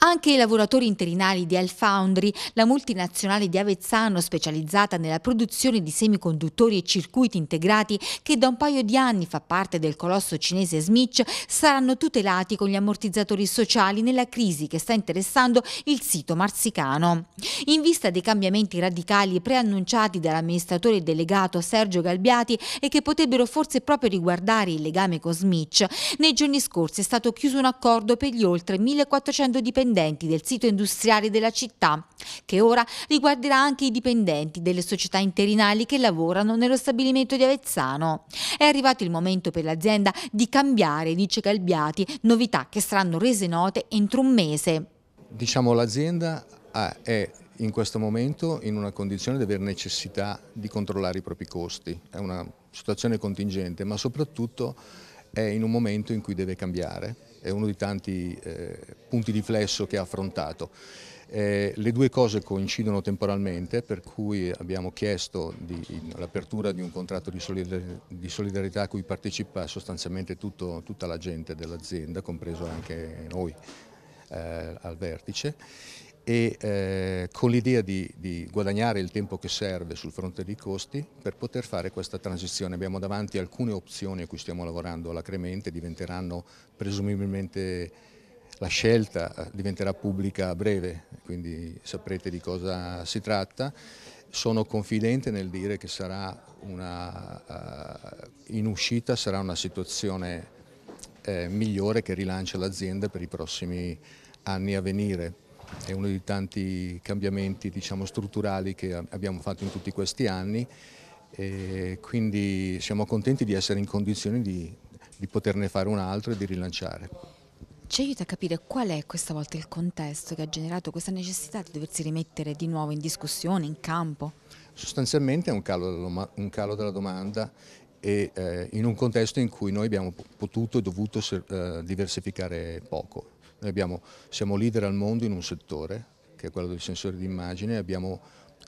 Anche i lavoratori interinali di Alfoundry, la multinazionale di Avezzano specializzata nella produzione di semiconduttori e circuiti integrati che da un paio di anni fa parte del colosso cinese Smith, saranno tutelati con gli ammortizzatori sociali nella crisi che sta interessando il sito marsicano. In vista dei cambiamenti radicali preannunciati dall'amministratore delegato Sergio Galbiati e che potrebbero forse proprio riguardare il legame con Smith, nei giorni scorsi è stato chiuso un accordo per gli oltre 1400 dipendenti dipendenti del sito industriale della città, che ora riguarderà anche i dipendenti delle società interinali che lavorano nello stabilimento di Avezzano. È arrivato il momento per l'azienda di cambiare, dice Calbiati, novità che saranno rese note entro un mese. Diciamo l'azienda ah, è in questo momento in una condizione di avere necessità di controllare i propri costi, è una situazione contingente, ma soprattutto è in un momento in cui deve cambiare, è uno dei tanti eh, punti di flesso che ha affrontato. Eh, le due cose coincidono temporalmente per cui abbiamo chiesto l'apertura di un contratto di, solidar di, solidarietà a cui partecipa sostanzialmente tutto, tutta la gente dell'azienda, compreso anche noi eh, al vertice e eh, con l'idea di, di, guadagnare il tempo che serve sul fronte dei costi per poter fare questa transizione. Abbiamo davanti alcune opzioni a cui stiamo lavorando alacremente, diventeranno presumibilmente la scelta eh, diventerà pubblica a breve, quindi saprete di cosa si tratta. Sono confidente nel dire che sarà una, uh, in uscita sarà una situazione eh, migliore che rilancia l'azienda per i prossimi anni a venire. È uno dei tanti cambiamenti diciamo, strutturali che abbiamo fatto in tutti questi anni e quindi siamo contenti di essere in condizione di, di poterne fare un altro e di rilanciare. Ci aiuta a capire qual è questa volta il contesto che ha generato questa necessità di doversi rimettere di nuovo in discussione, in campo? Sostanzialmente è un calo, un calo della domanda e, eh, in un contesto in cui noi abbiamo potuto e dovuto eh, diversificare poco. Noi abbiamo, siamo leader al mondo in un settore, che è quello del sensore d'immagine, abbiamo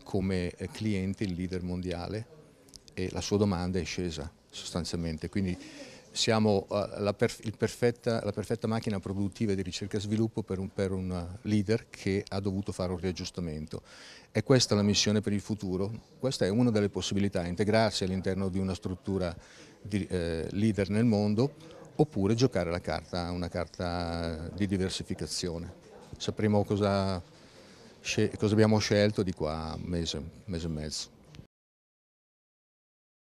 come eh, cliente il leader mondiale e la sua domanda è scesa sostanzialmente. Quindi siamo eh, la, perf perfetta, la, perfetta, macchina produttiva di ricerca e sviluppo per un, per un, eh, leader che ha dovuto fare un riaggiustamento. È questa la missione per il futuro? Questa è una delle possibilità, integrarsi all'interno di una struttura di eh, leader nel mondo oppure giocare la carta, una carta di diversificazione. Sapremo cosa, cosa abbiamo scelto di qua a mese, mese e mezzo.